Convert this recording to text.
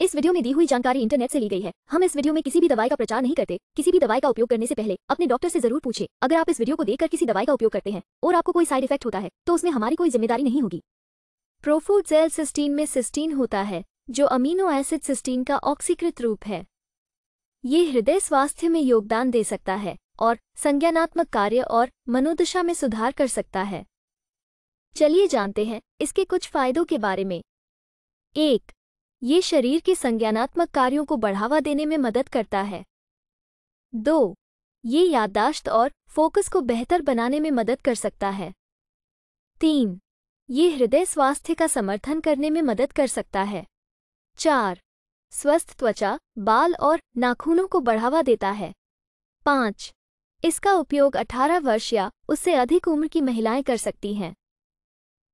इस वीडियो में दी हुई जानकारी इंटरनेट से ली गई है हम इस वीडियो में किसी भी दवाई का प्रचार नहीं करते किसी भी दवाई का उपयोग करने से पहले अपने डॉक्टर से जरूर पूछे अगर आप इस वीडियो को देखकर किसी दवाई का उपयोग करते हैं और आपको कोई साइड इफेक्ट होता है तो उसमें हमारी कोई जिम्मेदारी नहीं होगी प्रोफूड सेल सिस्टीन में सिस्टीन होता है जो अमीनो एसिड सिस्टीन का ऑक्सीकृत रूप है ये हृदय स्वास्थ्य में योगदान दे सकता है और संज्ञानात्मक कार्य और मनोदशा में सुधार कर सकता है चलिए जानते हैं इसके कुछ फायदों के बारे में एक ये शरीर के संज्ञानात्मक कार्यों को बढ़ावा देने में मदद करता है दो ये याददाश्त और फोकस को बेहतर बनाने में मदद कर सकता है तीन ये हृदय स्वास्थ्य का समर्थन करने में मदद कर सकता है चार स्वस्थ त्वचा बाल और नाखूनों को बढ़ावा देता है पाँच इसका उपयोग 18 वर्ष या उससे अधिक उम्र की महिलाएं कर सकती हैं